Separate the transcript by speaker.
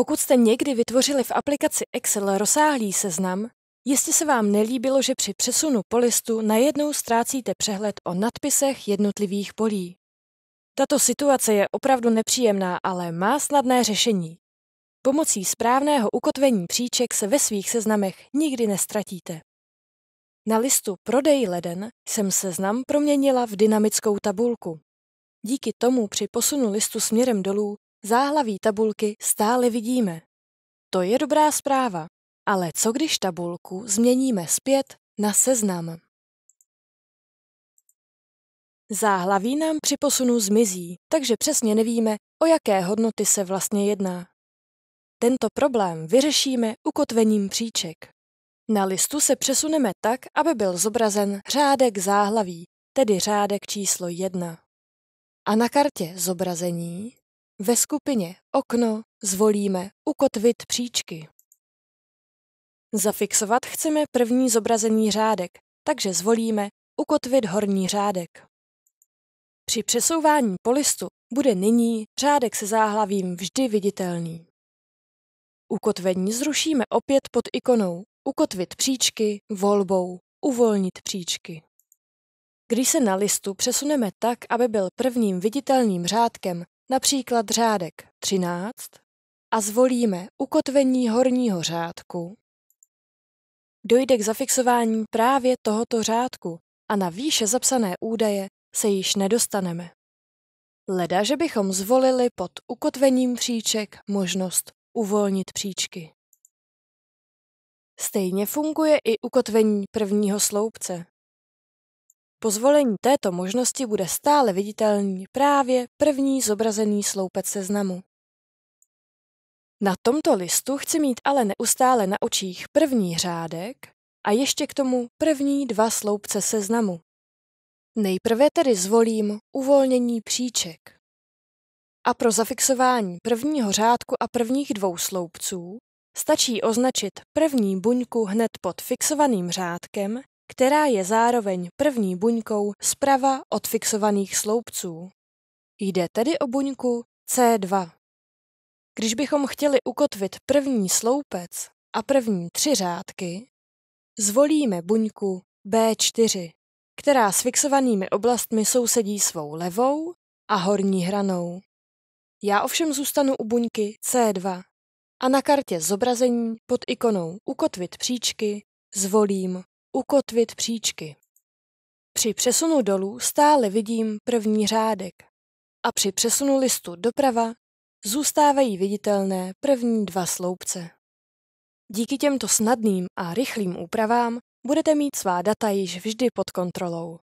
Speaker 1: Pokud jste někdy vytvořili v aplikaci Excel rozsáhlý seznam, jistě se vám nelíbilo, že při přesunu po listu najednou ztrácíte přehled o nadpisech jednotlivých polí. Tato situace je opravdu nepříjemná, ale má snadné řešení. Pomocí správného ukotvení příček se ve svých seznamech nikdy nestratíte. Na listu Prodej leden jsem seznam proměnila v dynamickou tabulku. Díky tomu při posunu listu směrem dolů Záhlaví tabulky stále vidíme. To je dobrá zpráva, ale co když tabulku změníme zpět na seznam? Záhlaví nám při posunu zmizí, takže přesně nevíme, o jaké hodnoty se vlastně jedná. Tento problém vyřešíme ukotvením příček. Na listu se přesuneme tak, aby byl zobrazen řádek záhlaví, tedy řádek číslo 1. A na kartě zobrazení ve skupině Okno zvolíme Ukotvit příčky. Zafixovat chceme první zobrazený řádek, takže zvolíme Ukotvit horní řádek. Při přesouvání po listu bude nyní řádek se záhlavím vždy viditelný. Ukotvení zrušíme opět pod ikonou Ukotvit příčky volbou Uvolnit příčky. Když se na listu přesuneme tak, aby byl prvním viditelným řádkem, například řádek 13, a zvolíme ukotvení horního řádku, dojde k zafixování právě tohoto řádku a na výše zapsané údaje se již nedostaneme. Leda, že bychom zvolili pod ukotvením příček možnost uvolnit příčky. Stejně funguje i ukotvení prvního sloupce, po zvolení této možnosti bude stále viditelný právě první zobrazený sloupec seznamu. Na tomto listu chci mít ale neustále na očích první řádek a ještě k tomu první dva sloupce seznamu. Nejprve tedy zvolím uvolnění příček. A pro zafixování prvního řádku a prvních dvou sloupců stačí označit první buňku hned pod fixovaným řádkem která je zároveň první buňkou zprava od fixovaných sloupců. Jde tedy o buňku C2. Když bychom chtěli ukotvit první sloupec a první tři řádky, zvolíme buňku B4, která s fixovanými oblastmi sousedí svou levou a horní hranou. Já ovšem zůstanu u buňky C2 a na kartě zobrazení pod ikonou Ukotvit příčky zvolím ukotvit příčky. Při přesunu dolů stále vidím první řádek a při přesunu listu doprava zůstávají viditelné první dva sloupce. Díky těmto snadným a rychlým úpravám budete mít svá data již vždy pod kontrolou.